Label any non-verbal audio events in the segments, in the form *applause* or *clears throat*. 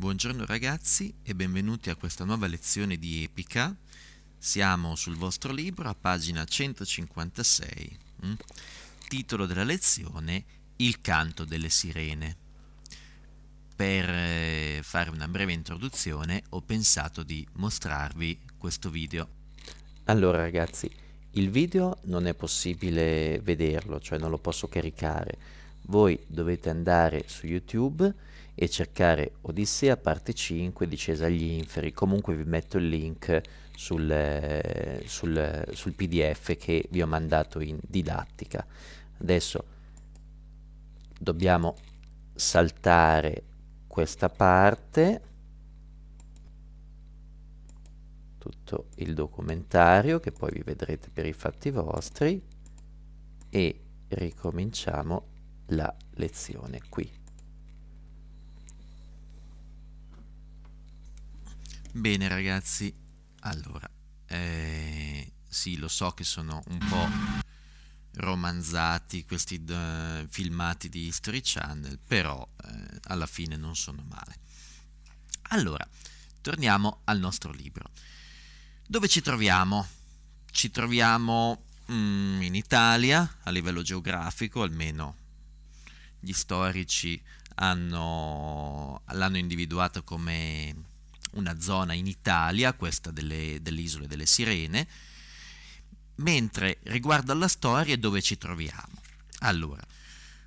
Buongiorno ragazzi e benvenuti a questa nuova lezione di Epica. Siamo sul vostro libro a pagina 156. Mm? Titolo della lezione Il canto delle sirene. Per eh, fare una breve introduzione ho pensato di mostrarvi questo video. Allora ragazzi, il video non è possibile vederlo, cioè non lo posso caricare. Voi dovete andare su YouTube e cercare Odissea parte 5, discesa agli inferi, comunque vi metto il link sul, sul, sul pdf che vi ho mandato in didattica. Adesso dobbiamo saltare questa parte, tutto il documentario che poi vi vedrete per i fatti vostri e ricominciamo la lezione qui. Bene ragazzi, allora, eh, sì lo so che sono un po' romanzati questi eh, filmati di History Channel, però eh, alla fine non sono male. Allora, torniamo al nostro libro. Dove ci troviamo? Ci troviamo mm, in Italia, a livello geografico, almeno gli storici l'hanno individuato come una zona in Italia, questa delle, delle isole delle Sirene, mentre riguardo alla storia dove ci troviamo. Allora,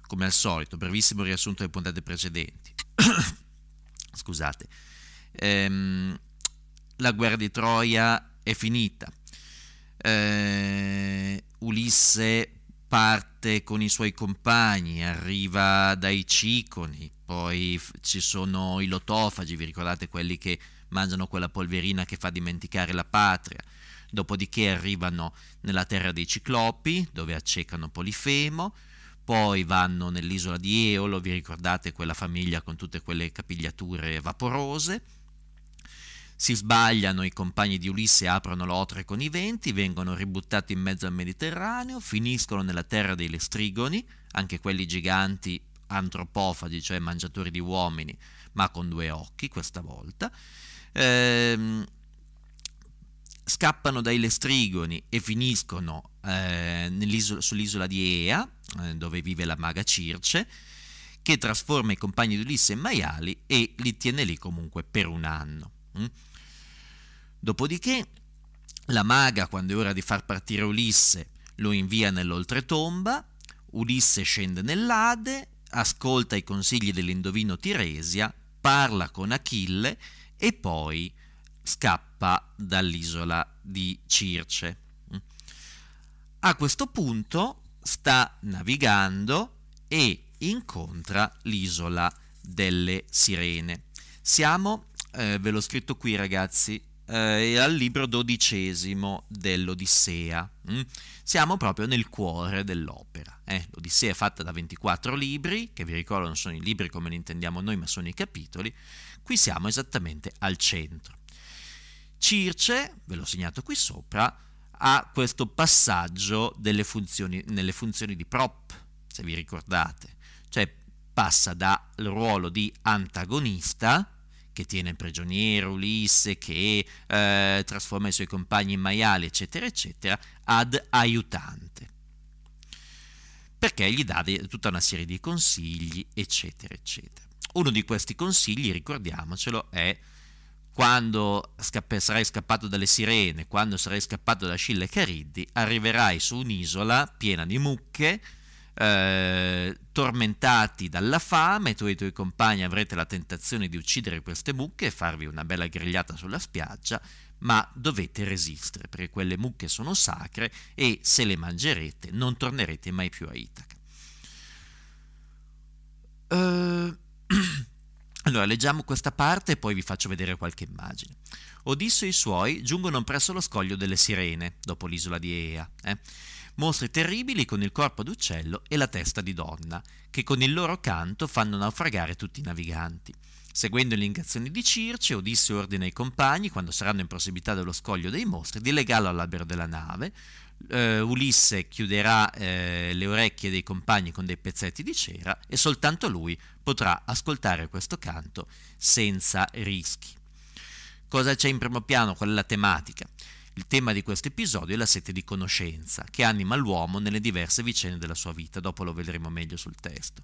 come al solito, brevissimo riassunto delle puntate precedenti. *coughs* Scusate. Ehm, la guerra di Troia è finita. Ehm, Ulisse parte con i suoi compagni, arriva dai ciconi, poi ci sono i lotofagi, vi ricordate quelli che mangiano quella polverina che fa dimenticare la patria. Dopodiché arrivano nella terra dei ciclopi, dove accecano Polifemo, poi vanno nell'isola di Eolo, vi ricordate quella famiglia con tutte quelle capigliature vaporose, si sbagliano i compagni di Ulisse, aprono l'otre con i venti, vengono ributtati in mezzo al Mediterraneo, finiscono nella terra dei lestrigoni, anche quelli giganti antropofagi, cioè mangiatori di uomini, ma con due occhi questa volta. Ehm, scappano dai lestrigoni e finiscono eh, sull'isola di Ea, eh, dove vive la maga Circe, che trasforma i compagni di Ulisse in maiali e li tiene lì comunque per un anno. Mm? Dopodiché la maga, quando è ora di far partire Ulisse, lo invia nell'oltretomba, Ulisse scende nell'Ade, ascolta i consigli dell'indovino Tiresia, parla con Achille e poi scappa dall'isola di Circe. A questo punto sta navigando e incontra l'isola delle Sirene. Siamo, eh, ve l'ho scritto qui ragazzi, eh, al libro dodicesimo dell'Odissea. Mm? Siamo proprio nel cuore dell'opera. Eh? L'Odissea è fatta da 24 libri, che vi ricordo non sono i libri come li intendiamo noi, ma sono i capitoli. Qui siamo esattamente al centro. Circe, ve l'ho segnato qui sopra, ha questo passaggio funzioni, nelle funzioni di prop, se vi ricordate. Cioè passa dal ruolo di antagonista che tiene prigioniero Ulisse, che eh, trasforma i suoi compagni in maiali, eccetera, eccetera, ad aiutante. Perché gli dà tutta una serie di consigli, eccetera, eccetera. Uno di questi consigli, ricordiamocelo, è quando scapp- sarai scappato dalle sirene, quando sarai scappato da Scilla e Cariddi, arriverai su un'isola piena di mucche, eh, tormentati dalla fame, tu e i tuoi compagni avrete la tentazione di uccidere queste mucche e farvi una bella grigliata sulla spiaggia, ma dovete resistere perché quelle mucche sono sacre e se le mangerete non tornerete mai più a Itaca. Uh, eh, *clears throat* allora, leggiamo questa parte e poi vi faccio vedere qualche immagine. Odisso e i suoi giungono presso lo scoglio delle Sirene, dopo l'isola di Ea. Eh? mostri terribili con il corpo d'uccello e la testa di donna, che con il loro canto fanno naufragare tutti i naviganti. Seguendo le indicazioni di Circe, Odisse ordina ai compagni, quando saranno in prossimità dello scoglio dei mostri, di legarlo all'albero della nave. Uh, Ulisse chiuderà uh, le orecchie dei compagni con dei pezzetti di cera e soltanto lui potrà ascoltare questo canto senza rischi. Cosa c'è in primo piano? Qual è la tematica? Il tema di questo episodio è la sete di conoscenza che anima l'uomo nelle diverse vicende della sua vita, dopo lo vedremo meglio sul testo.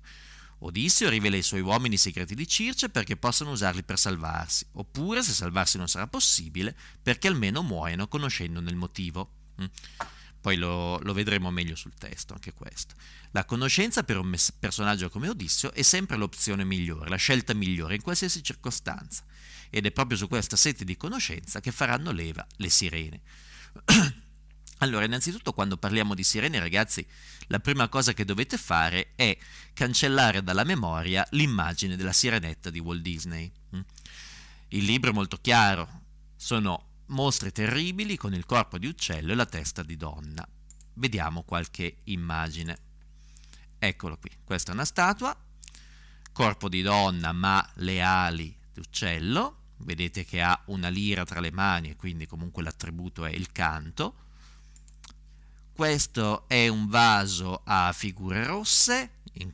Odisseo rivela ai suoi uomini i segreti di Circe perché possano usarli per salvarsi, oppure, se salvarsi non sarà possibile, perché almeno muoiono conoscendone il motivo. Mm? Poi lo, lo, vedremo meglio sul testo, anche questo. La conoscenza per un mes- personaggio come Odisseo è sempre l'opzione migliore, la scelta migliore in qualsiasi circostanza ed è proprio su questa sete di conoscenza che faranno leva le sirene. *clears throat* Allora, innanzitutto quando parliamo di sirene, ragazzi, la prima cosa che dovete fare è cancellare dalla memoria l'immagine della sirenetta di Walt Disney. Mm? Il libro è molto chiaro, sono mostre terribili con il corpo di uccello e la testa di donna. Vediamo qualche immagine. Eccolo qui, questa è una statua, corpo di donna ma le ali uccello, vedete che ha una lira tra le mani e quindi comunque l'attributo è il canto. Questo è un vaso a figure rosse, in,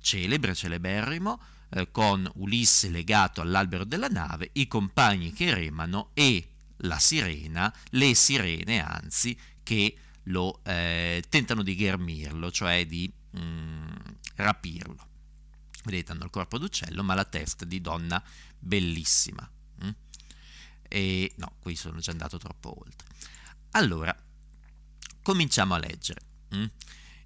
celebre, celeberrimo, eh, con Ulisse legato all'albero della nave, i compagni che remano e la sirena, le sirene anzi, che lo eh, tentano di ghermirlo, cioè di mh, mm, rapirlo. Vedete, hanno il corpo d'uccello, ma la testa di donna bellissima. Mm? E no, qui sono già andato troppo oltre. Allora, cominciamo a leggere. Mm?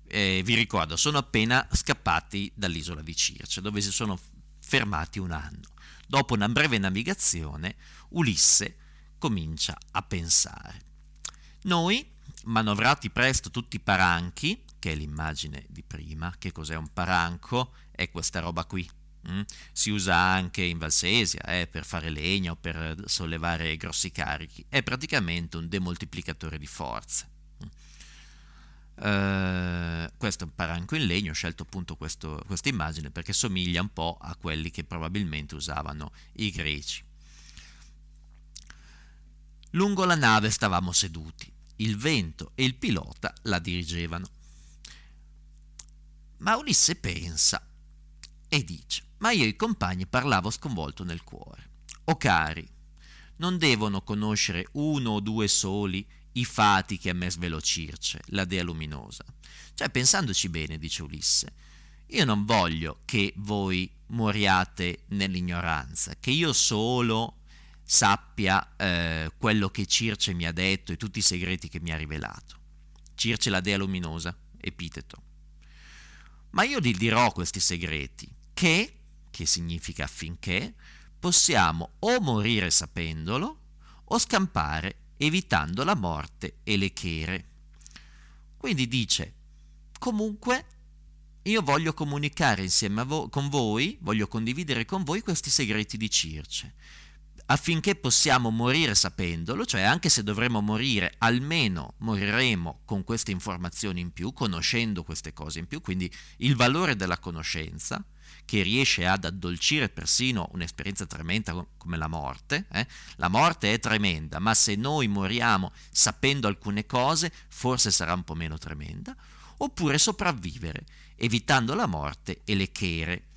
Eh, vi ricordo, sono appena scappati dall'isola di Circe, dove si sono fermati un anno. Dopo una breve navigazione, Ulisse comincia a pensare. Noi, manovrati presto tutti i paranchi, che è l'immagine di prima, che cos'è un paranco, è questa roba qui. Mm? Si usa anche in Valsesia eh, per fare legno, per sollevare grossi carichi, è praticamente un demoltiplicatore di forze. Uh, questo è un paranco in legno, ho scelto appunto questa immagine perché somiglia un po' a quelli che probabilmente usavano i greci. Lungo la nave stavamo seduti, il vento e il pilota la dirigevano. Ma Ulisse pensa e dice, ma io e i compagni parlavo sconvolto nel cuore. O cari, non devono conoscere uno o due soli i fati che a me Circe, la dea luminosa. Cioè, pensandoci bene, dice Ulisse, io non voglio che voi moriate nell'ignoranza, che io solo sappia eh, quello che Circe mi ha detto e tutti i segreti che mi ha rivelato. Circe la dea luminosa, epiteto ma io gli dirò questi segreti, che, che significa affinché, possiamo o morire sapendolo, o scampare evitando la morte e le chere. Quindi dice, comunque io voglio comunicare insieme vo- con voi, voglio condividere con voi questi segreti di Circe affinché possiamo morire sapendolo, cioè anche se dovremo morire, almeno moriremo con queste informazioni in più, conoscendo queste cose in più, quindi il valore della conoscenza che riesce ad addolcire persino un'esperienza tremenda come la morte. Eh? La morte è tremenda, ma se noi moriamo sapendo alcune cose, forse sarà un po' meno tremenda, oppure sopravvivere, evitando la morte e le chere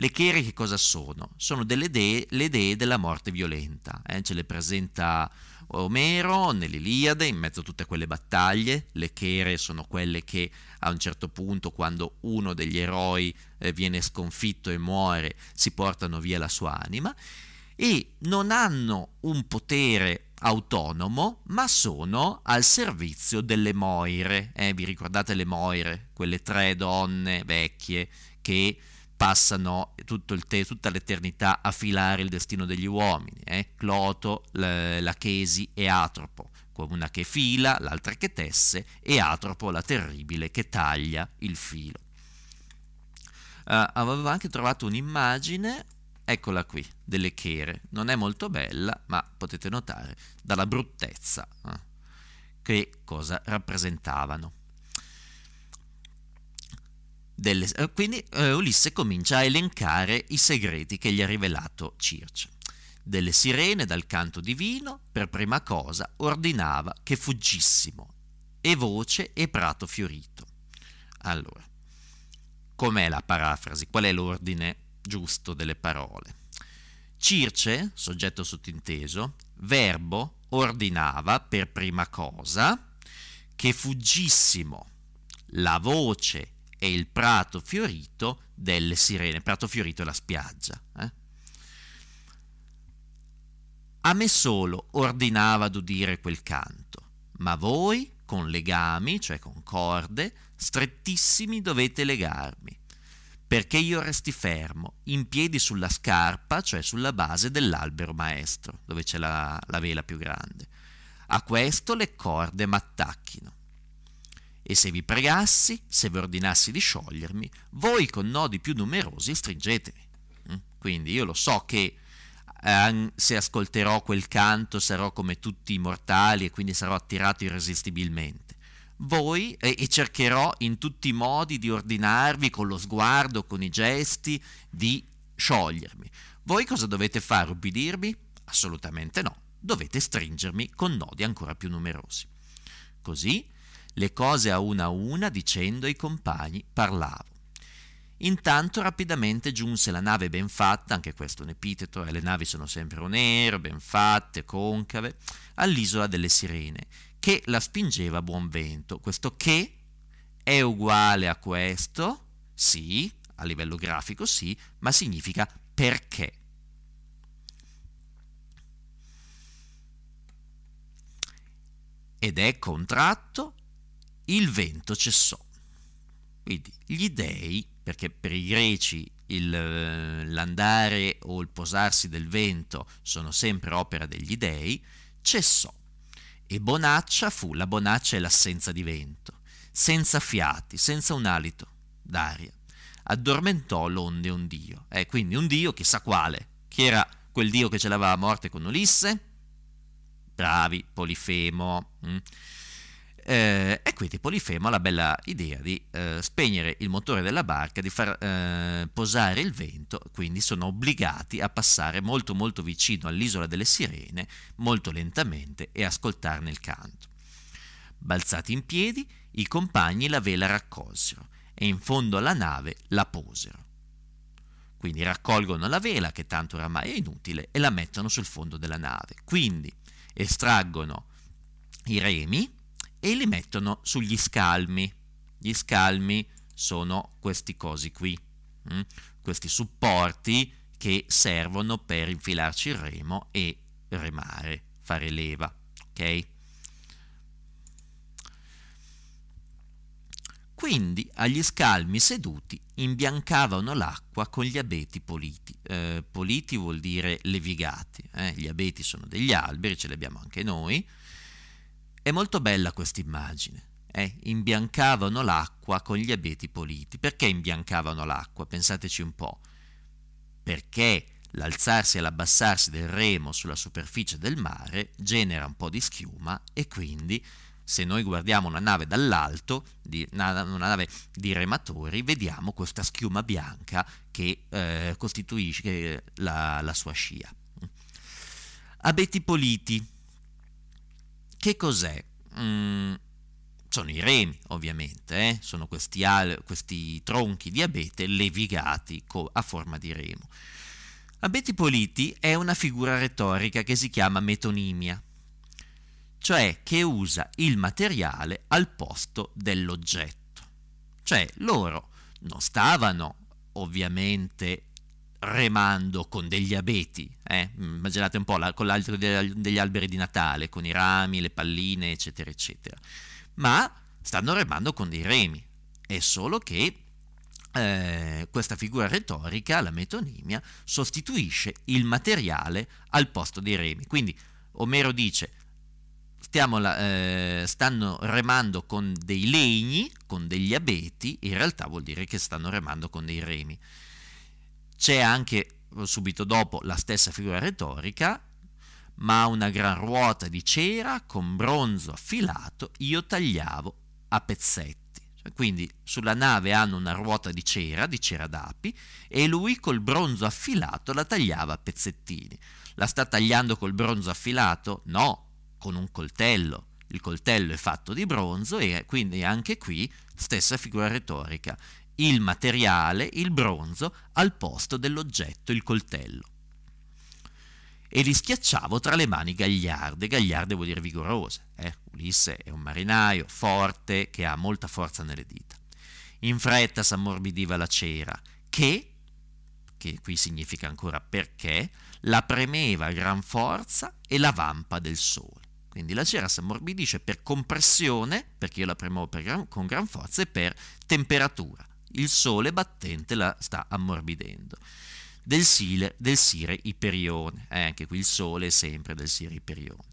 le chere che cosa sono? Sono delle dee, le dee della morte violenta, eh? ce le presenta Omero nell'Iliade, in mezzo a tutte quelle battaglie, le chere sono quelle che a un certo punto quando uno degli eroi eh, viene sconfitto e muore si portano via la sua anima e non hanno un potere autonomo, ma sono al servizio delle Moire. Eh, vi ricordate le Moire, quelle tre donne vecchie che passano te- tutta l'eternità a filare il destino degli uomini, eh? Cloto, l- Lachesi e Atropo, una che fila, l'altra che tesse e Atropo, la terribile, che taglia il filo. Uh, avevo anche trovato un'immagine, eccola qui, delle chere, non è molto bella, ma potete notare dalla bruttezza eh, che cosa rappresentavano. Delle, eh, quindi eh, Ulisse comincia a elencare i segreti che gli ha rivelato Circe. Delle sirene dal canto divino, per prima cosa, ordinava che fuggissimo, e voce e prato fiorito. Allora, com'è la parafrasi? Qual è l'ordine giusto delle parole? Circe, soggetto sottinteso, verbo ordinava per prima cosa che fuggissimo la voce e e il prato fiorito delle sirene, il prato fiorito è la spiaggia. Eh? A me solo ordinava d'udire quel canto, ma voi con legami, cioè con corde, strettissimi dovete legarmi, perché io resti fermo, in piedi sulla scarpa, cioè sulla base dell'albero maestro, dove c'è la, la vela più grande. A questo le corde m'attacchino e se vi pregassi, se vi ordinassi di sciogliermi, voi con nodi più numerosi stringetemi. Mm? Quindi io lo so che se ascolterò quel canto sarò come tutti i mortali e quindi sarò attirato irresistibilmente. Voi eh, e cercherò in tutti i modi di ordinarvi con lo sguardo, con i gesti, di sciogliermi. Voi cosa dovete fare? Ubbidirmi? Assolutamente no. Dovete stringermi con nodi ancora più numerosi. Così le cose a una a una dicendo ai compagni parlavo. Intanto rapidamente giunse la nave ben fatta, anche questo è un epiteto, e eh, le navi sono sempre un nero, ben fatte, concave, all'isola delle sirene, che la spingeva a buon vento. Questo che è uguale a questo, sì, a livello grafico sì, ma significa perché. Ed ecco un tratto il vento cessò. Quindi gli dei, perché per i greci il, eh, l'andare o il posarsi del vento sono sempre opera degli dei, cessò. E bonaccia fu, la bonaccia è l'assenza di vento, senza fiati, senza un alito d'aria. Addormentò l'onde un dio. Eh, quindi un dio chissà quale. Chi era quel dio che ce l'aveva a morte con Ulisse? Bravi, Polifemo. Mm eh, e quindi Polifemo ha la bella idea di eh, spegnere il motore della barca, di far eh, posare il vento, quindi sono obbligati a passare molto molto vicino all'isola delle sirene, molto lentamente e ascoltarne il canto. Balzati in piedi, i compagni la vela raccolsero e in fondo alla nave la posero. Quindi raccolgono la vela, che tanto oramai è inutile, e la mettono sul fondo della nave. Quindi estraggono i remi, e li mettono sugli scalmi. Gli scalmi sono questi cosi qui, mh? Mm? questi supporti che servono per infilarci il remo e remare, fare leva, ok? Quindi agli scalmi seduti imbiancavano l'acqua con gli abeti puliti. Eh, politi vuol dire levigati, eh? gli abeti sono degli alberi, ce li abbiamo anche noi, è molto bella questa immagine. Eh? Imbiancavano l'acqua con gli abeti puliti. Perché imbiancavano l'acqua? Pensateci un po'. Perché l'alzarsi e l'abbassarsi del remo sulla superficie del mare genera un po' di schiuma e quindi se noi guardiamo una nave dall'alto, una, nave di rematori, vediamo questa schiuma bianca che eh, costituisce la, la sua scia. Abeti politi che cos'è? Mm, sono i remi, ovviamente, eh? sono questi, al- questi, tronchi di abete levigati co- a forma di remo. Abeti Politi è una figura retorica che si chiama metonimia, cioè che usa il materiale al posto dell'oggetto. Cioè loro non stavano ovviamente remando con degli abeti, eh? Mm, immaginate un po' la, con l'altro degli alberi di Natale, con i rami, le palline, eccetera, eccetera, ma stanno remando con dei remi, è solo che eh, questa figura retorica, la metonimia, sostituisce il materiale al posto dei remi, quindi Omero dice la, eh, stanno remando con dei legni, con degli abeti, in realtà vuol dire che stanno remando con dei remi. C'è anche eh, subito dopo la stessa figura retorica, ma una gran ruota di cera con bronzo affilato io tagliavo a pezzetti. Cioè, quindi sulla nave hanno una ruota di cera, di cera d'api, e lui col bronzo affilato la tagliava a pezzettini. La sta tagliando col bronzo affilato? No, con un coltello. Il coltello è fatto di bronzo e quindi anche qui stessa figura retorica il materiale, il bronzo, al posto dell'oggetto, il coltello. E li schiacciavo tra le mani gagliarde, gagliarde vuol dire vigorose, eh? Ulisse è un marinaio forte che ha molta forza nelle dita. In fretta s'ammorbidiva la cera, che, che qui significa ancora perché, la premeva a gran forza e la vampa del sole. Quindi la cera si ammorbidisce per compressione, perché io la premo per gran, con gran forza, e per temperatura. Il sole battente la sta ammorbidendo. Del, sile, del sire iperione, eh, anche qui il sole è sempre del sire iperione.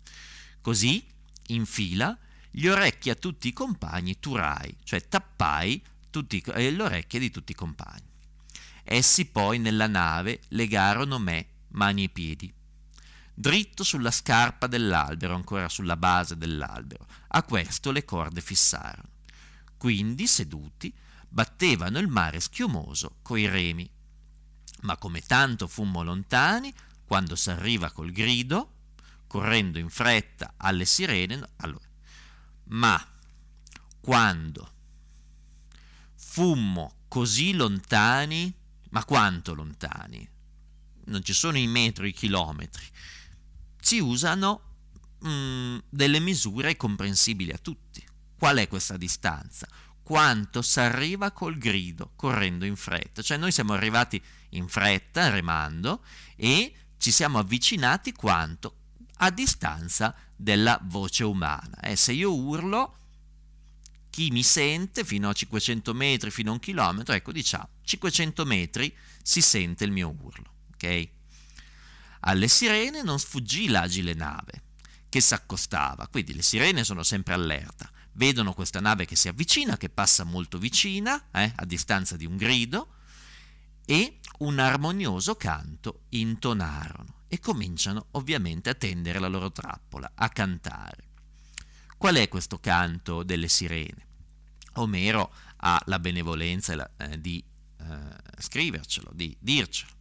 Così, in fila, gli orecchi a tutti i compagni turai, cioè tappai tutti, eh, le orecchie di tutti i compagni. Essi poi nella nave legarono me, mani e piedi, dritto sulla scarpa dell'albero, ancora sulla base dell'albero. A questo le corde fissarono. Quindi, seduti, battevano il mare schiumoso coi remi. Ma come tanto fummo lontani, quando s'arriva col grido, correndo in fretta alle sirene, allora, ma quando fummo così lontani, ma quanto lontani? Non ci sono i metri, i chilometri. Si usano mm, delle misure comprensibili a tutti. Qual è questa distanza? quanto si arriva col grido, correndo in fretta. Cioè noi siamo arrivati in fretta, remando, e ci siamo avvicinati quanto a distanza della voce umana. Eh, se io urlo, chi mi sente fino a 500 metri, fino a un chilometro, ecco diciamo, 500 metri si sente il mio urlo. Okay? Alle sirene non sfuggì l'agile nave che s'accostava, quindi le sirene sono sempre allerta vedono questa nave che si avvicina, che passa molto vicina, eh, a distanza di un grido, e un armonioso canto intonarono e cominciano ovviamente a tendere la loro trappola, a cantare. Qual è questo canto delle sirene? Omero ha la benevolenza eh, di eh, scrivercelo, di dircelo.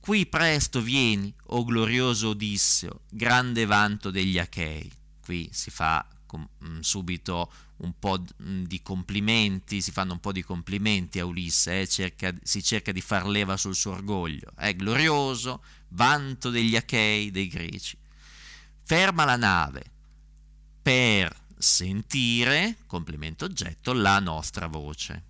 Qui presto vieni, o glorioso Odisseo, grande vanto degli Achei. Qui si fa com- mm, subito un po' mm, di complimenti, si fanno un po' di complimenti a Ulisse, eh? cerca, si cerca di far leva sul suo orgoglio, è glorioso, vanto degli Achei, dei Greci. Ferma la nave per sentire, complimento oggetto, la nostra voce.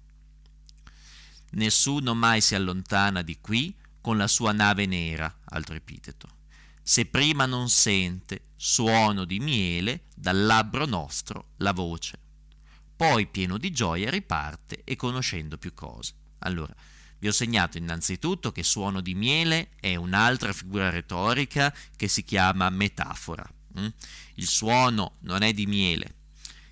Nessuno mai si allontana di qui con la sua nave nera, altro epiteto se prima non sente suono di miele dal labbro nostro la voce. Poi pieno di gioia riparte e conoscendo più cose. Allora, vi ho segnato innanzitutto che suono di miele è un'altra figura retorica che si chiama metafora. Mm? Il suono non è di miele.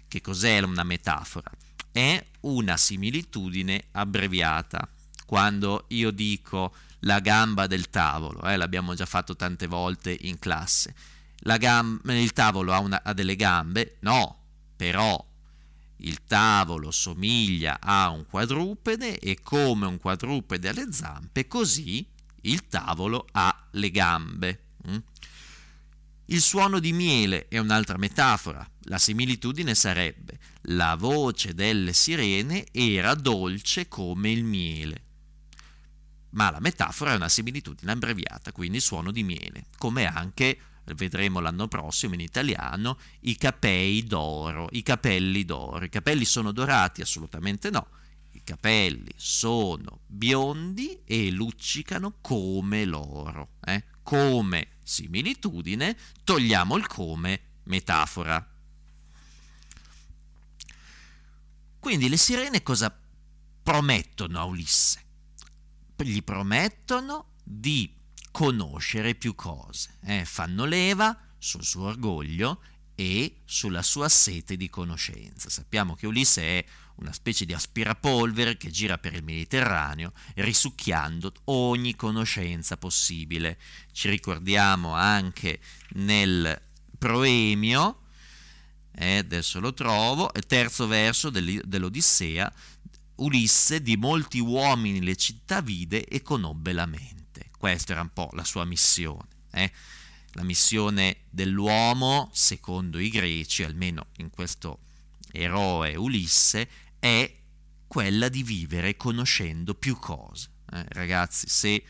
Che cos'è una metafora? È una similitudine abbreviata. Quando io dico la gamba del tavolo, eh, l'abbiamo già fatto tante volte in classe. il tavolo ha, una, ha delle gambe? No, però il tavolo somiglia a un quadrupede e come un quadrupede ha le zampe, così il tavolo ha le gambe. Mm? Il suono di miele è un'altra metafora. La similitudine sarebbe la voce delle sirene era dolce come il miele ma la metafora è una similitudine abbreviata, quindi suono di miele, come anche vedremo l'anno prossimo in italiano i capei d'oro, i capelli d'oro. I capelli sono dorati? Assolutamente no. I capelli sono biondi e luccicano come l'oro. Eh? Come similitudine togliamo il come metafora. Quindi le sirene cosa promettono a Ulisse? gli promettono di conoscere più cose, eh? fanno leva sul suo orgoglio e sulla sua sete di conoscenza. Sappiamo che Ulisse è una specie di aspirapolvere che gira per il Mediterraneo risucchiando ogni conoscenza possibile. Ci ricordiamo anche nel proemio, eh, adesso lo trovo, terzo verso dell'Odissea, Ulisse di molti uomini le città vide e conobbe la mente. Questa era un po' la sua missione. Eh? La missione dell'uomo, secondo i greci, almeno in questo eroe Ulisse, è quella di vivere conoscendo più cose. Eh? Ragazzi, se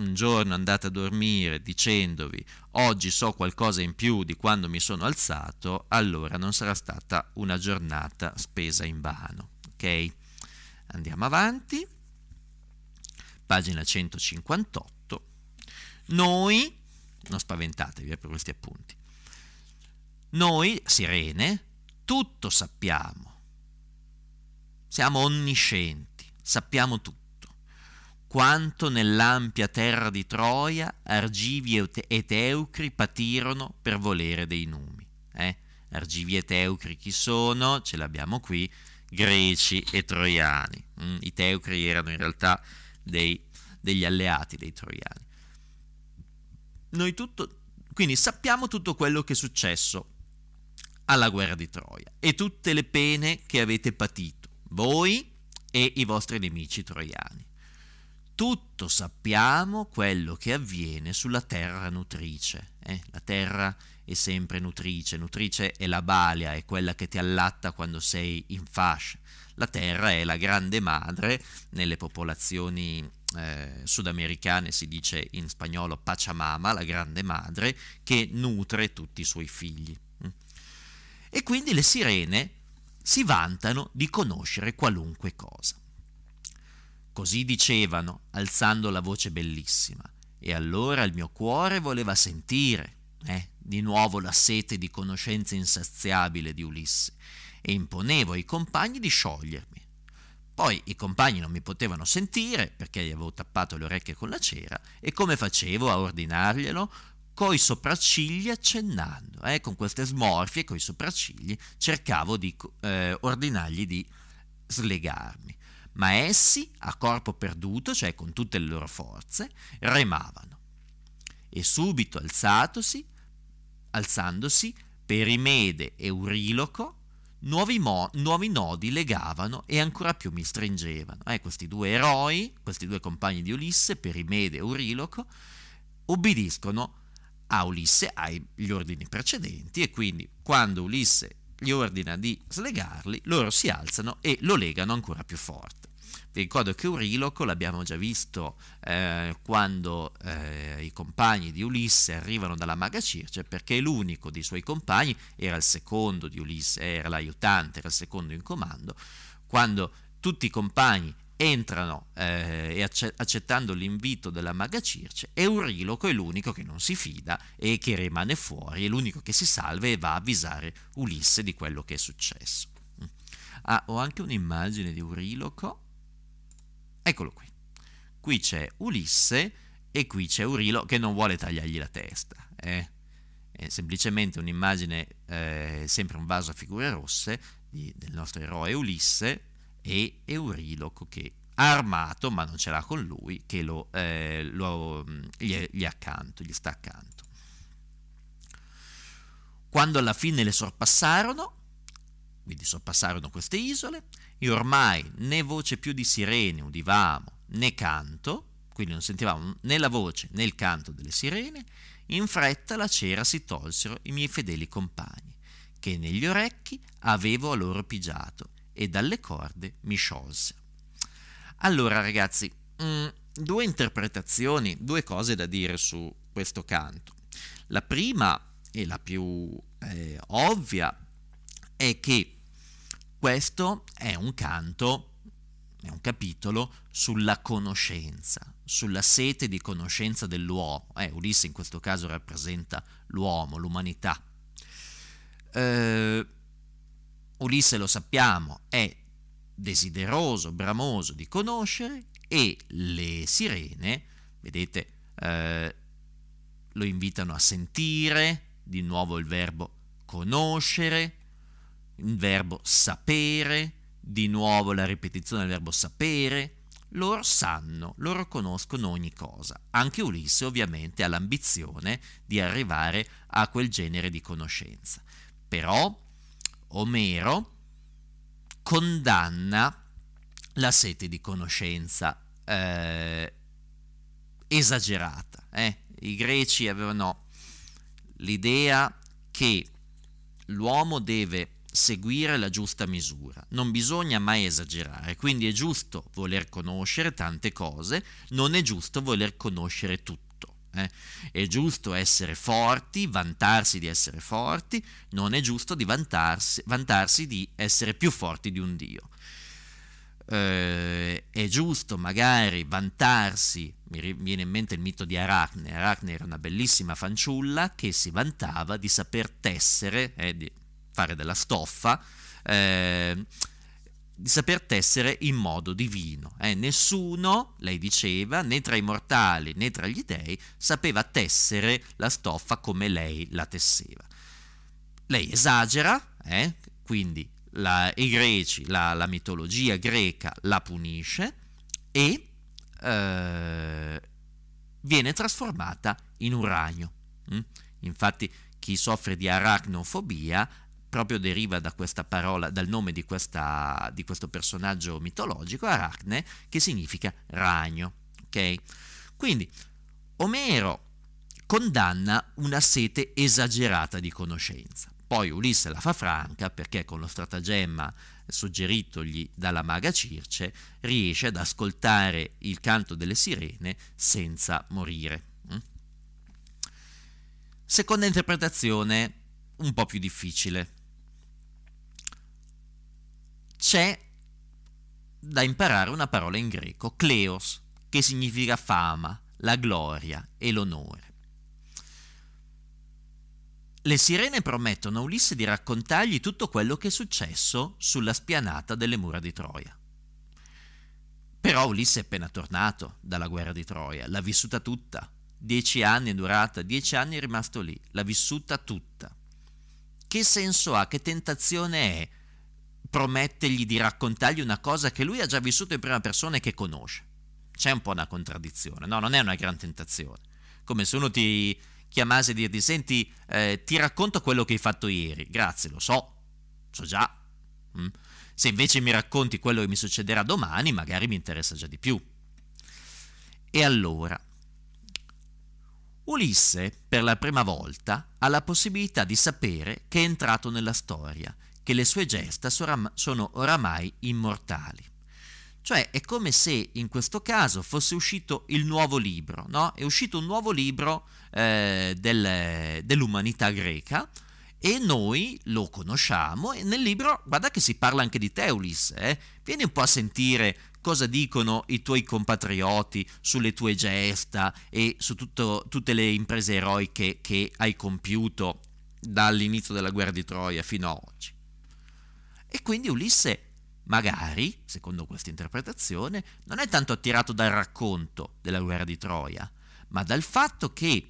un giorno andate a dormire dicendovi oggi so qualcosa in più di quando mi sono alzato, allora non sarà stata una giornata spesa in vano. Ok? Andiamo avanti. Pagina 158. Noi, non spaventatevi eh, per questi appunti, noi, sirene, tutto sappiamo. Siamo onniscienti, sappiamo tutto quanto nell'ampia terra di Troia Argivi e Teucri patirono per volere dei Numi. Eh? Argivi e Teucri chi sono? Ce l'abbiamo qui, greci e troiani. Mm, I Teucri erano in realtà dei, degli alleati dei troiani. Noi tutto, quindi sappiamo tutto quello che è successo alla guerra di Troia e tutte le pene che avete patito, voi e i vostri nemici troiani tutto sappiamo quello che avviene sulla terra nutrice. Eh? La terra è sempre nutrice, nutrice è la balia, è quella che ti allatta quando sei in fascia. La terra è la grande madre nelle popolazioni eh, sudamericane si dice in spagnolo Pachamama, la grande madre, che nutre tutti i suoi figli. Mm? E quindi le sirene si vantano di conoscere qualunque cosa. Così dicevano, alzando la voce bellissima. E allora il mio cuore voleva sentire, eh, di nuovo la sete di conoscenza insaziabile di Ulisse, e imponevo ai compagni di sciogliermi. Poi i compagni non mi potevano sentire, perché gli avevo tappato le orecchie con la cera, e come facevo a ordinarglielo? coi sopraccigli accennando, eh, con queste smorfie, coi sopraccigli, cercavo di eh, ordinargli di slegarmi ma essi, a corpo perduto, cioè con tutte le loro forze, remavano. E subito alzatosi, alzandosi, Perimede e Euriloco, nuovi, mo- nuovi nodi legavano e ancora più mi stringevano. Eh, questi due eroi, questi due compagni di Ulisse, Perimede e Euriloco, obbediscono a Ulisse, agli ordini precedenti, e quindi quando Ulisse gli ordina di slegarli, loro si alzano e lo legano ancora più forte. Vi ricordo che Euriloco l'abbiamo già visto eh, quando eh, i compagni di Ulisse arrivano dalla maga Circe perché è l'unico dei suoi compagni, era il secondo di Ulisse, era l'aiutante, era il secondo in comando, quando tutti i compagni entrano eh, accettando l'invito della maga Circe, Euriloco è l'unico che non si fida e che rimane fuori, è l'unico che si salva e va a avvisare Ulisse di quello che è successo. Mm. Ah, ho anche un'immagine di Euriloco Eccolo qui. Qui c'è Ulisse e qui c'è Urilo che non vuole tagliargli la testa. Eh? È semplicemente un'immagine, eh, sempre un vaso a figure rosse di, del nostro eroe Ulisse e Euriloco che armato, ma non ce l'ha con lui, che lo, eh, lo, mm, gli, è, gli, è accanto, gli sta accanto. Quando alla fine le sorpassarono, quindi sorpassarono queste isole, e ormai né voce più di sirene udivamo, né canto, quindi non sentivamo né la voce né il canto delle sirene, in fretta la cera si tolsero i miei fedeli compagni, che negli orecchi avevo a loro pigiato, e dalle corde mi sciolse. Allora ragazzi, mh, mm, due interpretazioni, due cose da dire su questo canto. La prima e la più eh, ovvia è che questo è un canto, è un capitolo sulla conoscenza, sulla sete di conoscenza dell'uomo. Eh, Ulisse in questo caso rappresenta l'uomo, l'umanità. Eh, Ulisse, lo sappiamo, è desideroso, bramoso di conoscere e le sirene, vedete, eh, lo invitano a sentire, di nuovo il verbo conoscere, il verbo sapere, di nuovo la ripetizione del verbo sapere, loro sanno, loro conoscono ogni cosa. Anche Ulisse ovviamente ha l'ambizione di arrivare a quel genere di conoscenza. Però Omero condanna la sete di conoscenza eh, esagerata. Eh? I greci avevano l'idea che l'uomo deve seguire la giusta misura. Non bisogna mai esagerare, quindi è giusto voler conoscere tante cose, non è giusto voler conoscere tutto. Eh? È giusto essere forti, vantarsi di essere forti, non è giusto di vantarsi, vantarsi di essere più forti di un Dio. Eh, è giusto magari vantarsi, mi viene in mente il mito di Arachne, Arachne era una bellissima fanciulla che si vantava di saper tessere, eh, di, fare della stoffa, eh, di saper tessere in modo divino. Eh, nessuno, lei diceva, né tra i mortali né tra gli dei, sapeva tessere la stoffa come lei la tesseva. Lei esagera, eh, quindi la, i greci, la, la, mitologia greca la punisce e eh, viene trasformata in un ragno. Mm? Infatti chi soffre di arachnofobia proprio deriva da questa parola, dal nome di, questa, di questo personaggio mitologico, Arachne, che significa ragno. Okay? Quindi Omero condanna una sete esagerata di conoscenza. Poi Ulisse la fa franca perché con lo stratagemma suggeritogli dalla maga Circe riesce ad ascoltare il canto delle sirene senza morire. Mm? Seconda interpretazione, un po' più difficile c'è da imparare una parola in greco, kleos, che significa fama, la gloria e l'onore. Le sirene promettono a Ulisse di raccontargli tutto quello che è successo sulla spianata delle mura di Troia. Però Ulisse è appena tornato dalla guerra di Troia, l'ha vissuta tutta. Dieci anni è durata, dieci anni è rimasto lì, l'ha vissuta tutta. Che senso ha, che tentazione è promettergli di raccontargli una cosa che lui ha già vissuto in prima persona e che conosce. C'è un po' una contraddizione, no? Non è una gran tentazione. Come se uno ti chiamasse e dirti, senti, eh, ti racconto quello che hai fatto ieri. Grazie, lo so, so già. Mm. Se invece mi racconti quello che mi succederà domani, magari mi interessa già di più. E allora, Ulisse, per la prima volta, ha la possibilità di sapere che è entrato nella storia che le sue gesta sono oramai immortali. Cioè è come se in questo caso fosse uscito il nuovo libro, no? È uscito un nuovo libro eh, del, dell'umanità greca e noi lo conosciamo e nel libro guarda che si parla anche di Teulis, eh? Vieni un po' a sentire cosa dicono i tuoi compatrioti sulle tue gesta e su tutto, tutte le imprese eroiche che hai compiuto dall'inizio della guerra di Troia fino a oggi. E quindi Ulisse, magari, secondo questa interpretazione, non è tanto attirato dal racconto della guerra di Troia, ma dal fatto che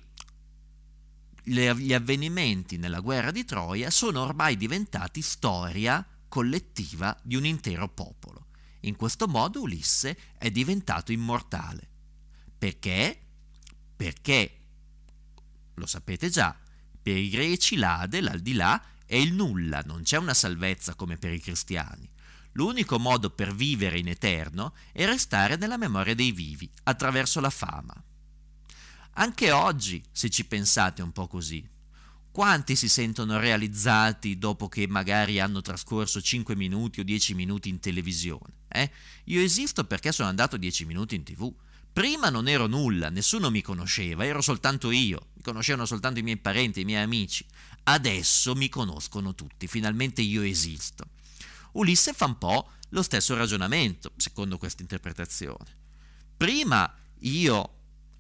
gli avvenimenti nella guerra di Troia sono ormai diventati storia collettiva di un intero popolo. In questo modo Ulisse è diventato immortale. Perché? Perché, lo sapete già, per i greci l'Ade, l'aldilà, è il nulla, non c'è una salvezza come per i cristiani. L'unico modo per vivere in eterno è restare nella memoria dei vivi, attraverso la fama. Anche oggi, se ci pensate un po' così, quanti si sentono realizzati dopo che magari hanno trascorso 5 minuti o 10 minuti in televisione? Eh? Io esisto perché sono andato 10 minuti in tv Prima non ero nulla, nessuno mi conosceva, ero soltanto io, mi conoscevano soltanto i miei parenti, i miei amici. Adesso mi conoscono tutti, finalmente io esisto. Ulisse fa un po' lo stesso ragionamento, secondo questa interpretazione. Prima io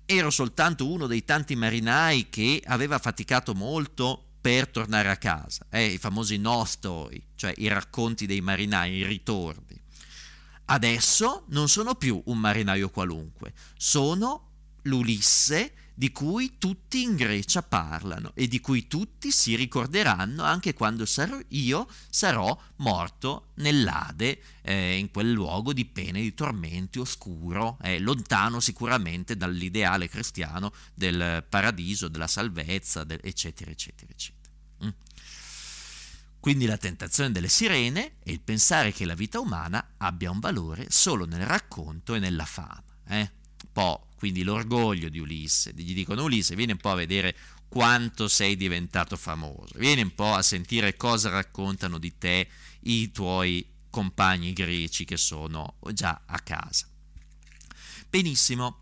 ero soltanto uno dei tanti marinai che aveva faticato molto per tornare a casa, eh, i famosi nostoi, cioè i racconti dei marinai, i ritorni. Adesso non sono più un marinaio qualunque, sono l'Ulisse di cui tutti in Grecia parlano e di cui tutti si ricorderanno anche quando sarò io sarò morto nell'Ade, eh, in quel luogo di pene e di tormenti oscuro, eh, lontano sicuramente dall'ideale cristiano del paradiso, della salvezza, del, eccetera, eccetera, eccetera. Quindi la tentazione delle sirene è il pensare che la vita umana abbia un valore solo nel racconto e nella fama. Eh? Po', quindi l'orgoglio di Ulisse. Gli dicono Ulisse, vieni un po' a vedere quanto sei diventato famoso, vieni un po' a sentire cosa raccontano di te i tuoi compagni greci che sono già a casa. Benissimo,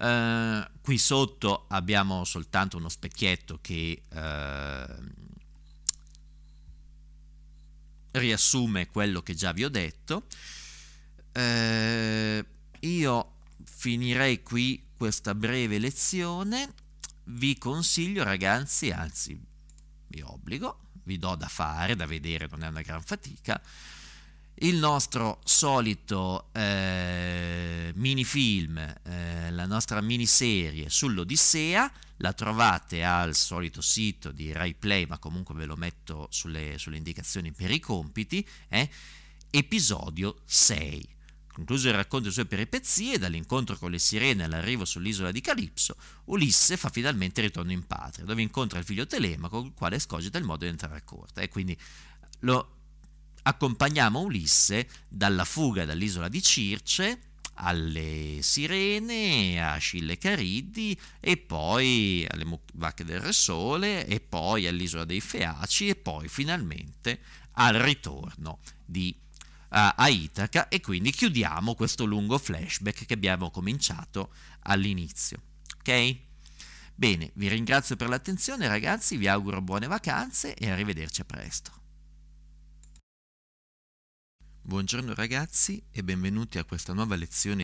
eh, qui sotto abbiamo soltanto uno specchietto che eh, riassume quello che già vi ho detto. Eh, io finirei qui questa breve lezione. Vi consiglio ragazzi, anzi vi obbligo, vi do da fare, da vedere, non è una gran fatica, il nostro solito eh, minifilm eh, la nostra miniserie sull'Odissea, la trovate al solito sito di RaiPlay, ma comunque ve lo metto sulle, sulle indicazioni per i compiti, eh? episodio 6. Concluso il racconto delle sue peripezie, dall'incontro con le sirene all'arrivo sull'isola di Calipso, Ulisse fa finalmente ritorno in patria, dove incontra il figlio Telemaco, il quale scogita il modo di entrare a corte. E eh. quindi lo accompagniamo Ulisse dalla fuga dall'isola di Circe alle Sirene, a Scille Cariddi e poi alle Vacche del Re Sole e poi all'Isola dei Feaci e poi finalmente al ritorno di, uh, a Itaca e quindi chiudiamo questo lungo flashback che abbiamo cominciato all'inizio. Ok? Bene, vi ringrazio per l'attenzione ragazzi, vi auguro buone vacanze e arrivederci a presto. Buongiorno ragazzi e benvenuti a questa nuova lezione